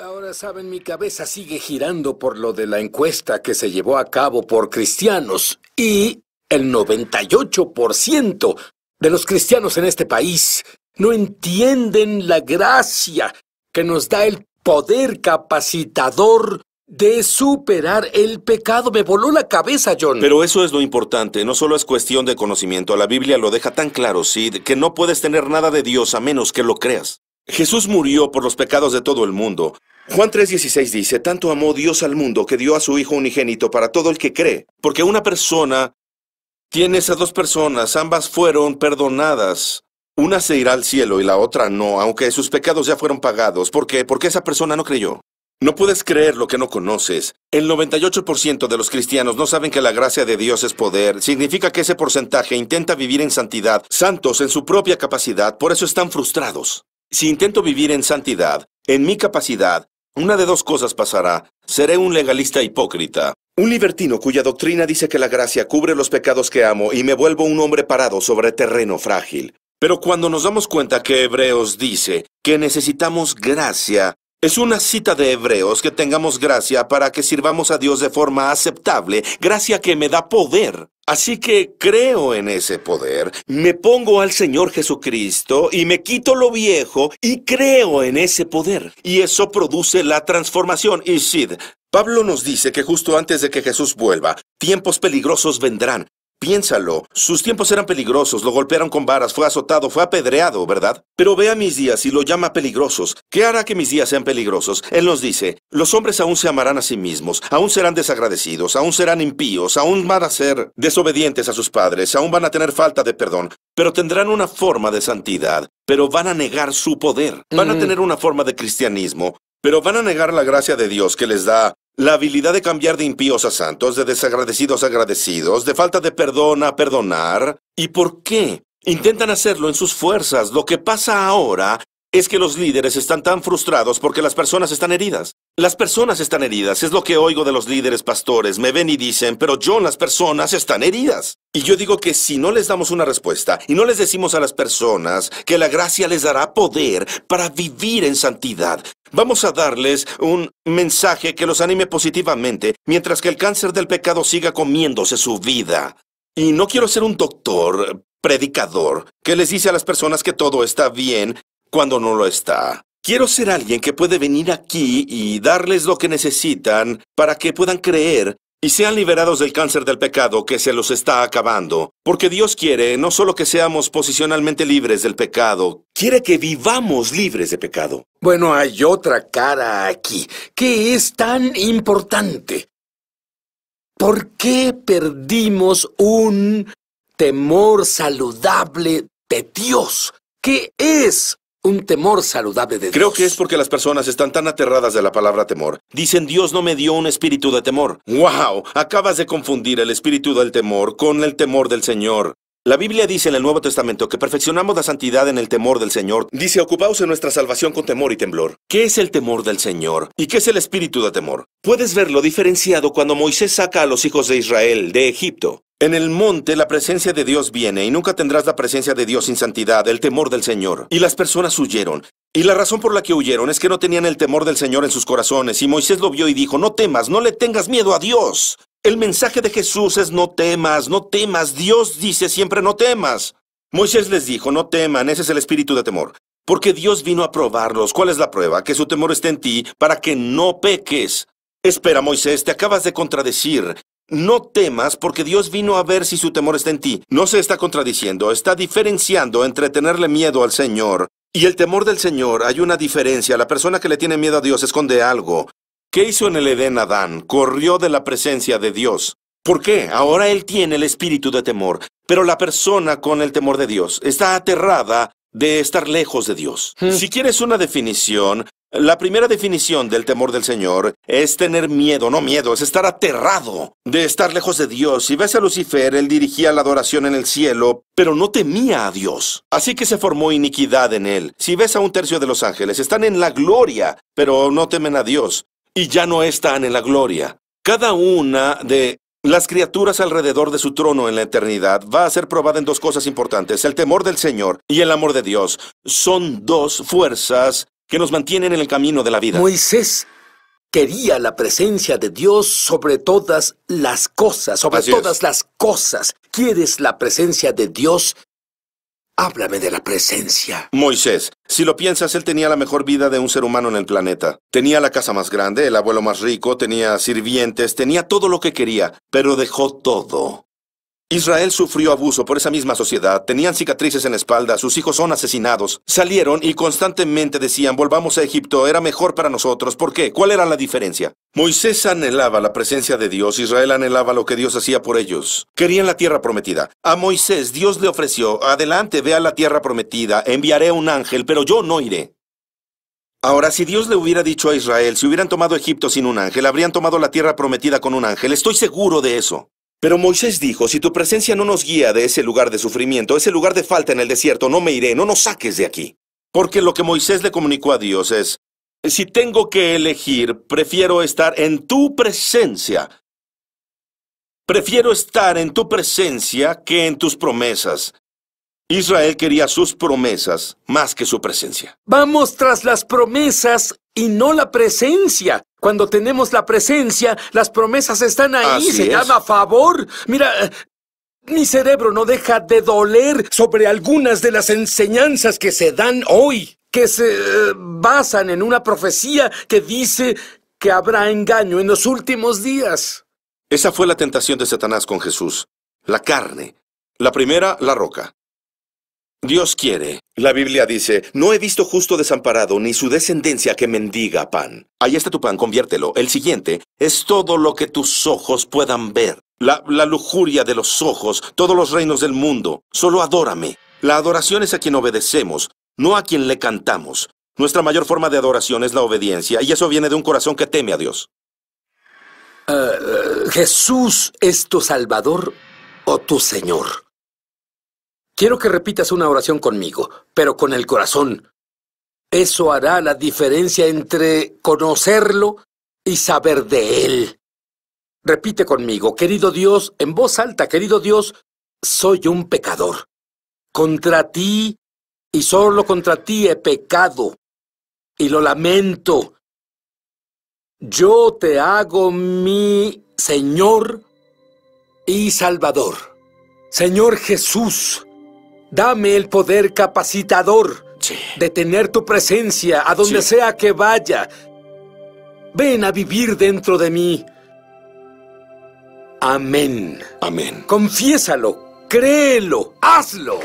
Ahora saben, mi cabeza sigue girando por lo de la encuesta que se llevó a cabo por cristianos y el 98% de los cristianos en este país no entienden la gracia que nos da el poder capacitador de superar el pecado. Me voló la cabeza, John. Pero eso es lo importante. No solo es cuestión de conocimiento. La Biblia lo deja tan claro, Sid, que no puedes tener nada de Dios a menos que lo creas. Jesús murió por los pecados de todo el mundo. Juan 3:16 dice, tanto amó Dios al mundo que dio a su Hijo unigénito para todo el que cree, porque una persona tiene esas dos personas, ambas fueron perdonadas. Una se irá al cielo y la otra no, aunque sus pecados ya fueron pagados. ¿Por qué? Porque esa persona no creyó. No puedes creer lo que no conoces. El 98% de los cristianos no saben que la gracia de Dios es poder. Significa que ese porcentaje intenta vivir en santidad, santos en su propia capacidad, por eso están frustrados. Si intento vivir en santidad, en mi capacidad, una de dos cosas pasará. Seré un legalista hipócrita. Un libertino cuya doctrina dice que la gracia cubre los pecados que amo y me vuelvo un hombre parado sobre terreno frágil. Pero cuando nos damos cuenta que Hebreos dice que necesitamos gracia, es una cita de Hebreos que tengamos gracia para que sirvamos a Dios de forma aceptable, gracia que me da poder. Así que creo en ese poder, me pongo al Señor Jesucristo y me quito lo viejo y creo en ese poder. Y eso produce la transformación. Y Sid, Pablo nos dice que justo antes de que Jesús vuelva, tiempos peligrosos vendrán, Piénsalo, sus tiempos eran peligrosos, lo golpearon con varas, fue azotado, fue apedreado, ¿verdad? Pero vea mis días y lo llama peligrosos. ¿Qué hará que mis días sean peligrosos? Él nos dice, los hombres aún se amarán a sí mismos, aún serán desagradecidos, aún serán impíos, aún van a ser desobedientes a sus padres, aún van a tener falta de perdón, pero tendrán una forma de santidad, pero van a negar su poder, van a tener una forma de cristianismo, pero van a negar la gracia de Dios que les da la habilidad de cambiar de impíos a santos, de desagradecidos a agradecidos, de falta de perdón a perdonar. ¿Y por qué? Intentan hacerlo en sus fuerzas. Lo que pasa ahora es que los líderes están tan frustrados porque las personas están heridas. Las personas están heridas, es lo que oigo de los líderes pastores. Me ven y dicen, pero yo las personas están heridas. Y yo digo que si no les damos una respuesta y no les decimos a las personas que la gracia les dará poder para vivir en santidad, vamos a darles un mensaje que los anime positivamente mientras que el cáncer del pecado siga comiéndose su vida. Y no quiero ser un doctor, predicador, que les dice a las personas que todo está bien cuando no lo está. Quiero ser alguien que puede venir aquí y darles lo que necesitan para que puedan creer y sean liberados del cáncer del pecado que se los está acabando, porque Dios quiere no solo que seamos posicionalmente libres del pecado, quiere que vivamos libres de pecado. Bueno, hay otra cara aquí, que es tan importante. ¿Por qué perdimos un temor saludable de Dios? ¿Qué es un temor saludable de Dios. Creo que es porque las personas están tan aterradas de la palabra temor. Dicen, Dios no me dio un espíritu de temor. ¡Wow! Acabas de confundir el espíritu del temor con el temor del Señor. La Biblia dice en el Nuevo Testamento que perfeccionamos la santidad en el temor del Señor. Dice, ocupaos en nuestra salvación con temor y temblor. ¿Qué es el temor del Señor? ¿Y qué es el espíritu de temor? Puedes verlo diferenciado cuando Moisés saca a los hijos de Israel de Egipto. En el monte la presencia de Dios viene y nunca tendrás la presencia de Dios sin santidad, el temor del Señor. Y las personas huyeron. Y la razón por la que huyeron es que no tenían el temor del Señor en sus corazones. Y Moisés lo vio y dijo, no temas, no le tengas miedo a Dios. El mensaje de Jesús es no temas, no temas. Dios dice siempre no temas. Moisés les dijo, no teman, ese es el espíritu de temor. Porque Dios vino a probarlos. ¿Cuál es la prueba? Que su temor esté en ti para que no peques. Espera, Moisés, te acabas de contradecir. No temas porque Dios vino a ver si su temor está en ti. No se está contradiciendo, está diferenciando entre tenerle miedo al Señor y el temor del Señor. Hay una diferencia. La persona que le tiene miedo a Dios esconde algo. ¿Qué hizo en el Edén Adán? Corrió de la presencia de Dios. ¿Por qué? Ahora él tiene el espíritu de temor, pero la persona con el temor de Dios está aterrada de estar lejos de Dios. Hmm. Si quieres una definición, la primera definición del temor del Señor es tener miedo, no miedo, es estar aterrado de estar lejos de Dios. Si ves a Lucifer, él dirigía la adoración en el cielo, pero no temía a Dios. Así que se formó iniquidad en él. Si ves a un tercio de los ángeles, están en la gloria, pero no temen a Dios. Y ya no están en la gloria. Cada una de las criaturas alrededor de su trono en la eternidad va a ser probada en dos cosas importantes, el temor del Señor y el amor de Dios. Son dos fuerzas que nos mantienen en el camino de la vida. Moisés quería la presencia de Dios sobre todas las cosas, sobre todas las cosas. ¿Quieres la presencia de Dios? Háblame de la presencia. Moisés, si lo piensas, él tenía la mejor vida de un ser humano en el planeta. Tenía la casa más grande, el abuelo más rico, tenía sirvientes, tenía todo lo que quería, pero dejó todo Israel sufrió abuso por esa misma sociedad, tenían cicatrices en la espalda, sus hijos son asesinados, salieron y constantemente decían, volvamos a Egipto, era mejor para nosotros. ¿Por qué? ¿Cuál era la diferencia? Moisés anhelaba la presencia de Dios, Israel anhelaba lo que Dios hacía por ellos. Querían la tierra prometida. A Moisés Dios le ofreció, adelante, ve a la tierra prometida, enviaré un ángel, pero yo no iré. Ahora, si Dios le hubiera dicho a Israel, si hubieran tomado Egipto sin un ángel, habrían tomado la tierra prometida con un ángel, estoy seguro de eso. Pero Moisés dijo, si tu presencia no nos guía de ese lugar de sufrimiento, ese lugar de falta en el desierto, no me iré, no nos saques de aquí. Porque lo que Moisés le comunicó a Dios es, si tengo que elegir, prefiero estar en tu presencia. Prefiero estar en tu presencia que en tus promesas. Israel quería sus promesas más que su presencia. Vamos tras las promesas y no la presencia. Cuando tenemos la presencia, las promesas están ahí, se llama favor. Mira, eh, mi cerebro no deja de doler sobre algunas de las enseñanzas que se dan hoy, que se eh, basan en una profecía que dice que habrá engaño en los últimos días. Esa fue la tentación de Satanás con Jesús, la carne. La primera, la roca. Dios quiere. La Biblia dice, no he visto justo desamparado ni su descendencia que mendiga pan. Ahí está tu pan, conviértelo. El siguiente es todo lo que tus ojos puedan ver. La, lujuria de los ojos, todos los reinos del mundo. Solo adórame. La adoración es a quien obedecemos, no a quien le cantamos. Nuestra mayor forma de adoración es la obediencia, y eso viene de un corazón que teme a Dios. Eh, eh, ¿Jesús es tu Salvador o tu Señor? Quiero que repitas una oración conmigo, pero con el corazón. Eso hará la diferencia entre conocerlo y saber de él. Repite conmigo, querido Dios, en voz alta, querido Dios, soy un pecador. Contra ti y solo contra ti he pecado y lo lamento. Yo te hago mi Señor y Salvador. Señor Jesús, Dame el poder capacitador de tener tu presencia a donde sea que vaya. Ven a vivir dentro de mí. Amén. Amén. Confiésalo, créelo, hazlo.